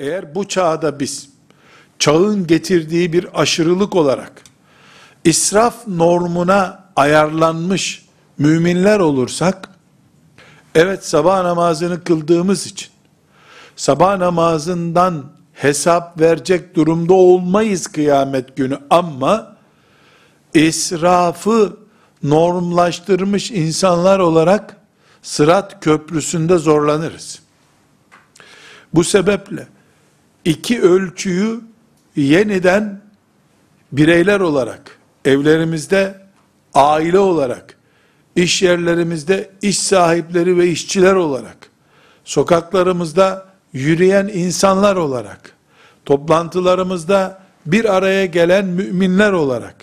Eğer bu çağda biz çağın getirdiği bir aşırılık olarak israf normuna ayarlanmış müminler olursak evet sabah namazını kıldığımız için sabah namazından hesap verecek durumda olmayız kıyamet günü ama israfı normlaştırmış insanlar olarak sırat köprüsünde zorlanırız. Bu sebeple iki ölçüyü yeniden bireyler olarak, evlerimizde aile olarak, iş yerlerimizde iş sahipleri ve işçiler olarak, sokaklarımızda yürüyen insanlar olarak, toplantılarımızda bir araya gelen müminler olarak,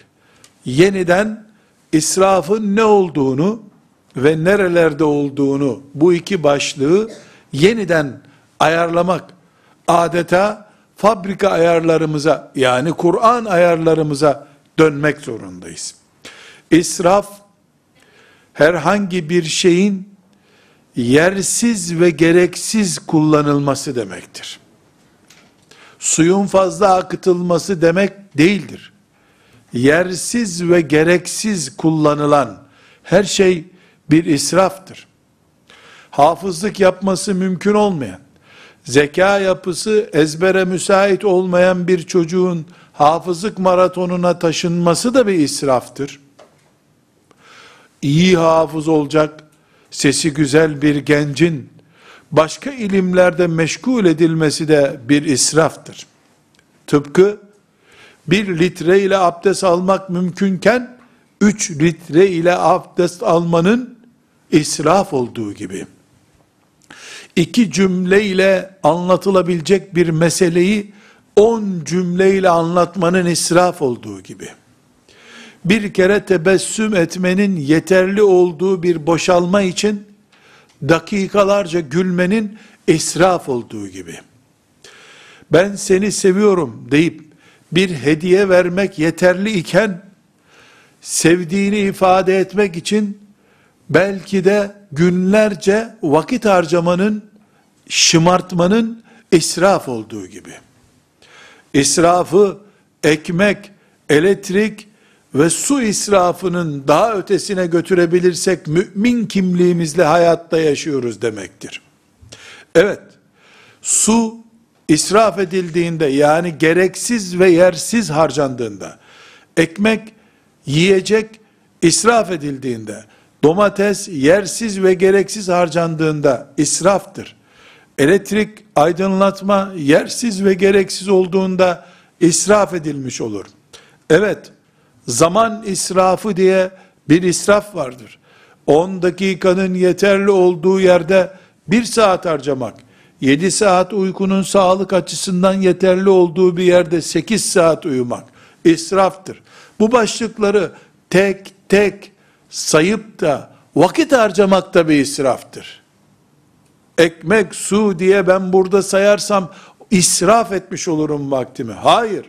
yeniden israfın ne olduğunu ve nerelerde olduğunu bu iki başlığı yeniden ayarlamak adeta fabrika ayarlarımıza yani Kur'an ayarlarımıza dönmek zorundayız. İsraf herhangi bir şeyin yersiz ve gereksiz kullanılması demektir. Suyun fazla akıtılması demek değildir. Yersiz ve gereksiz kullanılan her şey bir israftır. Hafızlık yapması mümkün olmayan, zeka yapısı ezbere müsait olmayan bir çocuğun hafızlık maratonuna taşınması da bir israftır. İyi hafız olacak, sesi güzel bir gencin başka ilimlerde meşgul edilmesi de bir israftır. Tıpkı bir litre ile abdest almak mümkünken, üç litre ile abdest almanın israf olduğu gibi.'' iki cümleyle anlatılabilecek bir meseleyi on cümleyle anlatmanın israf olduğu gibi. Bir kere tebessüm etmenin yeterli olduğu bir boşalma için dakikalarca gülmenin israf olduğu gibi. Ben seni seviyorum deyip bir hediye vermek yeterli iken sevdiğini ifade etmek için belki de günlerce vakit harcamanın, şımartmanın israf olduğu gibi. İsrafı ekmek, elektrik ve su israfının daha ötesine götürebilirsek mümin kimliğimizle hayatta yaşıyoruz demektir. Evet, su israf edildiğinde yani gereksiz ve yersiz harcandığında, ekmek, yiyecek israf edildiğinde, Domates yersiz ve gereksiz harcandığında israftır. Elektrik, aydınlatma yersiz ve gereksiz olduğunda israf edilmiş olur. Evet, zaman israfı diye bir israf vardır. 10 dakikanın yeterli olduğu yerde 1 saat harcamak, 7 saat uykunun sağlık açısından yeterli olduğu bir yerde 8 saat uyumak israftır. Bu başlıkları tek tek sayıp da vakit harcamak da bir israftır. Ekmek, su diye ben burada sayarsam israf etmiş olurum vaktimi. Hayır.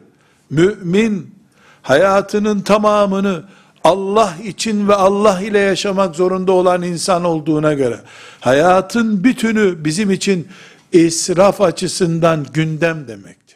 Mümin hayatının tamamını Allah için ve Allah ile yaşamak zorunda olan insan olduğuna göre hayatın bütünü bizim için israf açısından gündem demek.